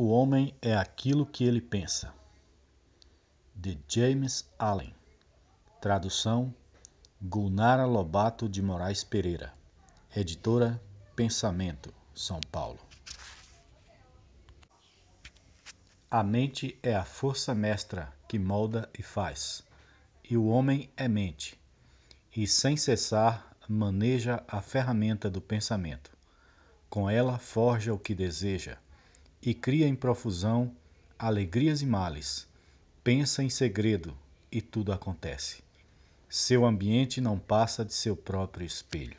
O homem é aquilo que ele pensa. De James Allen. Tradução: Gulnara Lobato de Moraes Pereira. Editora Pensamento, São Paulo. A mente é a força mestra que molda e faz. E o homem é mente. E sem cessar maneja a ferramenta do pensamento. Com ela forja o que deseja e cria em profusão alegrias e males. Pensa em segredo e tudo acontece. Seu ambiente não passa de seu próprio espelho.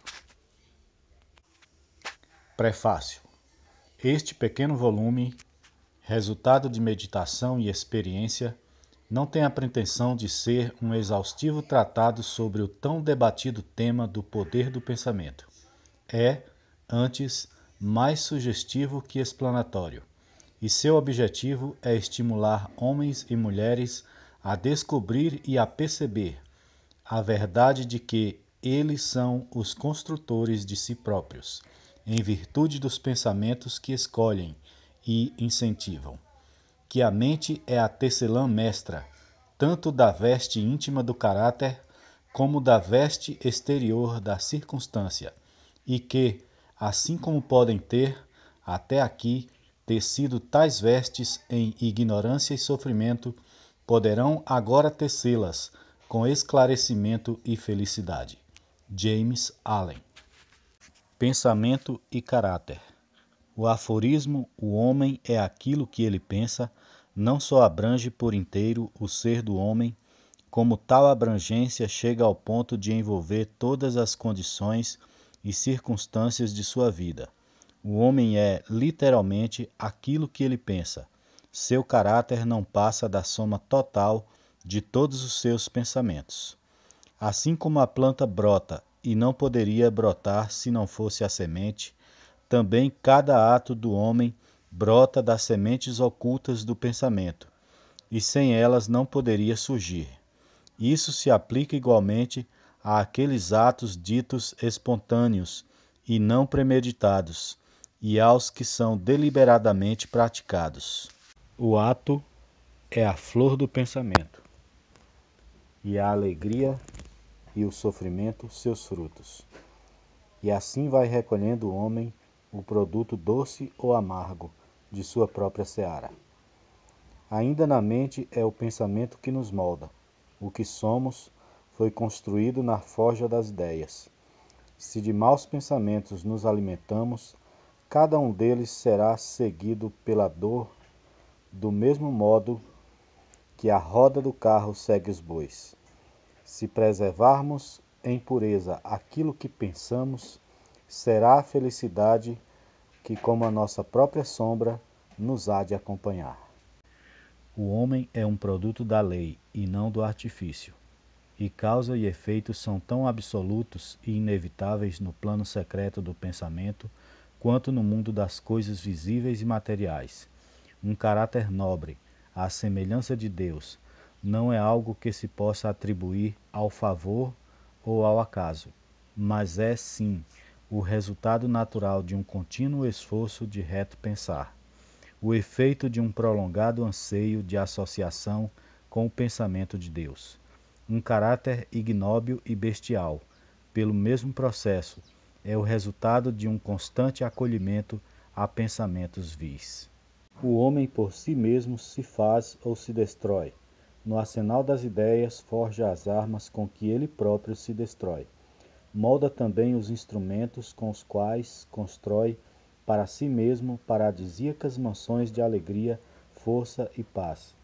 Prefácio. Este pequeno volume, resultado de meditação e experiência, não tem a pretensão de ser um exaustivo tratado sobre o tão debatido tema do poder do pensamento. É, antes, mais sugestivo que explanatório e seu objetivo é estimular homens e mulheres a descobrir e a perceber a verdade de que eles são os construtores de si próprios, em virtude dos pensamentos que escolhem e incentivam. Que a mente é a tecelã mestra, tanto da veste íntima do caráter como da veste exterior da circunstância, e que, assim como podem ter, até aqui, tecido tais vestes em ignorância e sofrimento, poderão agora tecê-las com esclarecimento e felicidade. James Allen Pensamento e caráter. O aforismo O homem é aquilo que ele pensa não só abrange por inteiro o ser do homem, como tal abrangência chega ao ponto de envolver todas as condições e circunstâncias de sua vida o homem é, literalmente, aquilo que ele pensa. Seu caráter não passa da soma total de todos os seus pensamentos. Assim como a planta brota e não poderia brotar se não fosse a semente, também cada ato do homem brota das sementes ocultas do pensamento, e sem elas não poderia surgir. Isso se aplica igualmente àqueles atos ditos espontâneos e não premeditados, e aos que são deliberadamente praticados. O ato é a flor do pensamento, e a alegria e o sofrimento seus frutos. E assim vai recolhendo o homem o produto doce ou amargo de sua própria seara. Ainda na mente é o pensamento que nos molda. O que somos foi construído na forja das ideias. Se de maus pensamentos nos alimentamos, Cada um deles será seguido pela dor, do mesmo modo que a roda do carro segue os bois. Se preservarmos em pureza aquilo que pensamos, será a felicidade que, como a nossa própria sombra, nos há de acompanhar. O homem é um produto da lei e não do artifício, e causa e efeito são tão absolutos e inevitáveis no plano secreto do pensamento quanto no mundo das coisas visíveis e materiais. Um caráter nobre, à semelhança de Deus, não é algo que se possa atribuir ao favor ou ao acaso, mas é sim o resultado natural de um contínuo esforço de reto pensar, o efeito de um prolongado anseio de associação com o pensamento de Deus. Um caráter ignóbil e bestial, pelo mesmo processo, é o resultado de um constante acolhimento a pensamentos vis. O homem por si mesmo se faz ou se destrói. No arsenal das ideias, forja as armas com que ele próprio se destrói. Molda também os instrumentos com os quais constrói para si mesmo paradisíacas mansões de alegria, força e paz.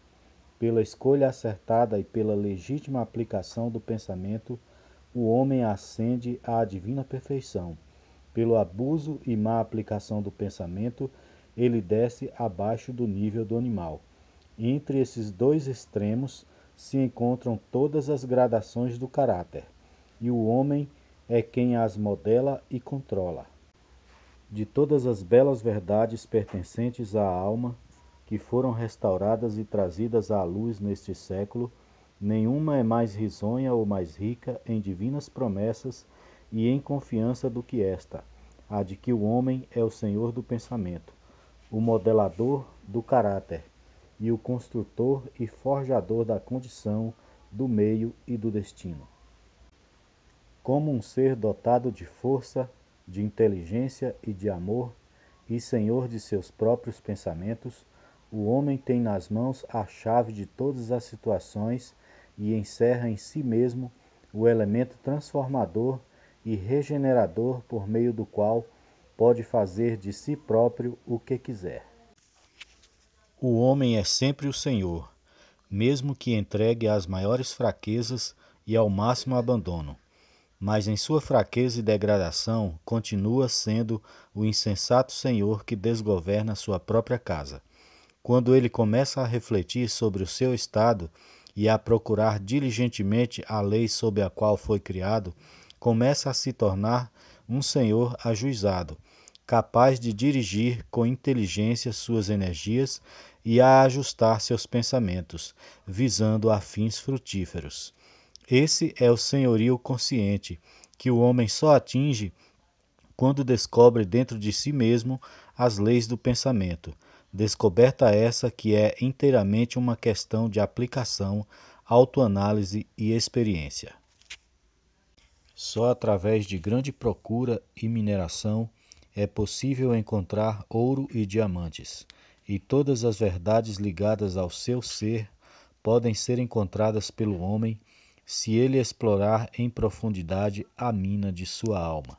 Pela escolha acertada e pela legítima aplicação do pensamento, o homem ascende à divina perfeição. Pelo abuso e má aplicação do pensamento, ele desce abaixo do nível do animal. Entre esses dois extremos se encontram todas as gradações do caráter, e o homem é quem as modela e controla. De todas as belas verdades pertencentes à alma que foram restauradas e trazidas à luz neste século, Nenhuma é mais risonha ou mais rica em divinas promessas e em confiança do que esta, a de que o homem é o senhor do pensamento, o modelador do caráter e o construtor e forjador da condição, do meio e do destino. Como um ser dotado de força, de inteligência e de amor, e senhor de seus próprios pensamentos, o homem tem nas mãos a chave de todas as situações e encerra em si mesmo o elemento transformador e regenerador por meio do qual pode fazer de si próprio o que quiser. O homem é sempre o Senhor, mesmo que entregue às maiores fraquezas e ao máximo abandono. Mas em sua fraqueza e degradação continua sendo o insensato Senhor que desgoverna sua própria casa. Quando ele começa a refletir sobre o seu estado e a procurar diligentemente a lei sob a qual foi criado, começa a se tornar um senhor ajuizado, capaz de dirigir com inteligência suas energias e a ajustar seus pensamentos, visando a fins frutíferos. Esse é o senhorio consciente, que o homem só atinge quando descobre dentro de si mesmo as leis do pensamento, Descoberta essa que é inteiramente uma questão de aplicação, autoanálise e experiência. Só através de grande procura e mineração é possível encontrar ouro e diamantes, e todas as verdades ligadas ao seu ser podem ser encontradas pelo homem se ele explorar em profundidade a mina de sua alma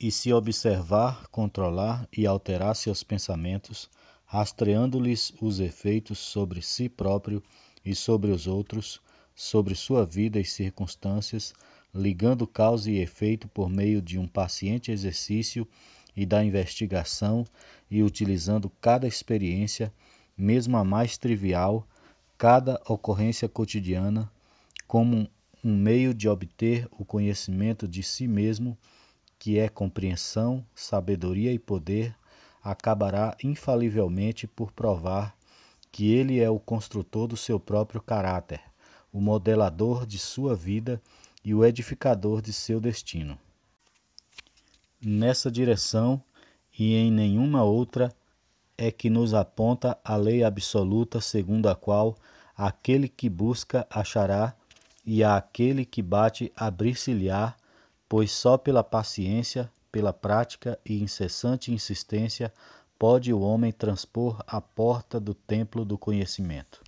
e se observar, controlar e alterar seus pensamentos, rastreando-lhes os efeitos sobre si próprio e sobre os outros, sobre sua vida e circunstâncias, ligando causa e efeito por meio de um paciente exercício e da investigação e utilizando cada experiência, mesmo a mais trivial, cada ocorrência cotidiana, como um meio de obter o conhecimento de si mesmo que é compreensão, sabedoria e poder, acabará infalivelmente por provar que ele é o construtor do seu próprio caráter, o modelador de sua vida e o edificador de seu destino. Nessa direção e em nenhuma outra é que nos aponta a lei absoluta segundo a qual aquele que busca achará e àquele que bate abrir-se-lhe-á pois só pela paciência, pela prática e incessante insistência pode o homem transpor a porta do templo do conhecimento.